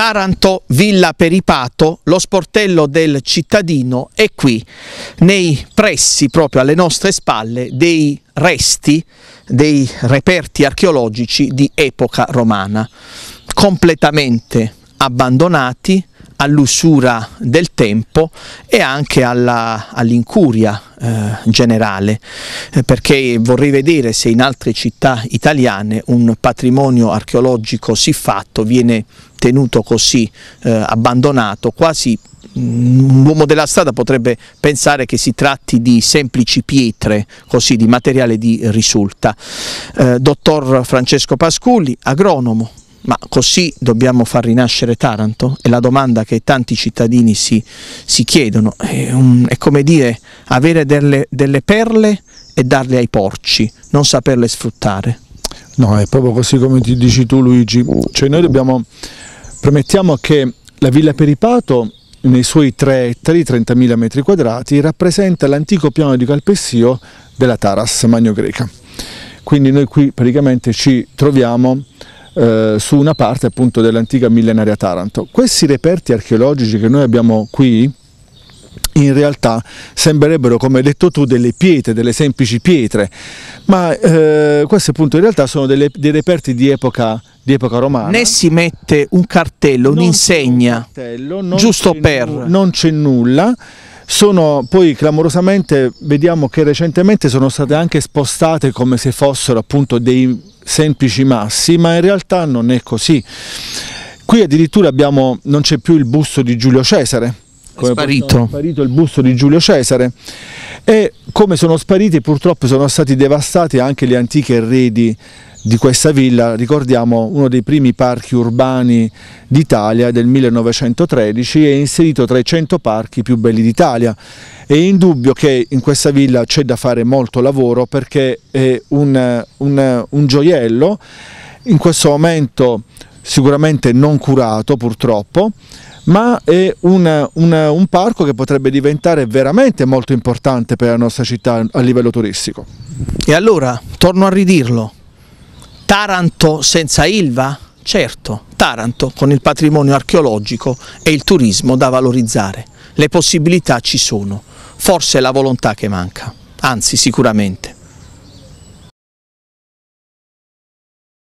Taranto, Villa Peripato, lo sportello del cittadino è qui, nei pressi proprio alle nostre spalle dei resti, dei reperti archeologici di epoca romana, completamente abbandonati all'usura del tempo e anche all'incuria all eh, generale, eh, perché vorrei vedere se in altre città italiane un patrimonio archeologico siffatto viene tenuto così eh, abbandonato, quasi mm, un uomo della strada potrebbe pensare che si tratti di semplici pietre, così di materiale di risulta. Eh, dottor Francesco Pasculli, agronomo, ma così dobbiamo far rinascere Taranto? È la domanda che tanti cittadini si, si chiedono, è, un, è, come dire avere delle, delle perle e darle ai porci, non saperle sfruttare. No, è proprio così come ti dici tu Luigi, cioè noi dobbiamo, promettiamo che la Villa Peripato nei suoi 3 ettari, 30.000 metri quadrati, rappresenta l'antico piano di calpestio della Taras Magno Greca. Quindi noi qui praticamente ci troviamo eh, su una parte appunto dell'antica millenaria Taranto. Questi reperti archeologici che noi abbiamo qui in realtà sembrerebbero, come hai detto tu, delle pietre, delle semplici pietre, ma eh, queste appunto in realtà sono delle, dei reperti di epoca, di epoca romana. Né si mette un cartello, un'insegna, un giusto per... Non c'è nulla sono poi clamorosamente, vediamo che recentemente sono state anche spostate come se fossero appunto dei semplici massi, ma in realtà non è così. Qui addirittura abbiamo, non c'è più il busto di Giulio Cesare, come sparito. sparito il busto di Giulio Cesare e come sono spariti purtroppo sono stati devastati anche le antiche eredi di questa villa, ricordiamo uno dei primi parchi urbani d'Italia del 1913 e inserito tra i 100 parchi più belli d'Italia. È indubbio che in questa villa c'è da fare molto lavoro perché è un, un, un gioiello, in questo momento sicuramente non curato purtroppo, ma è una, una, un parco che potrebbe diventare veramente molto importante per la nostra città a livello turistico. E allora, torno a ridirlo, Taranto senza Ilva? Certo, Taranto con il patrimonio archeologico e il turismo da valorizzare. Le possibilità ci sono, forse è la volontà che manca, anzi sicuramente.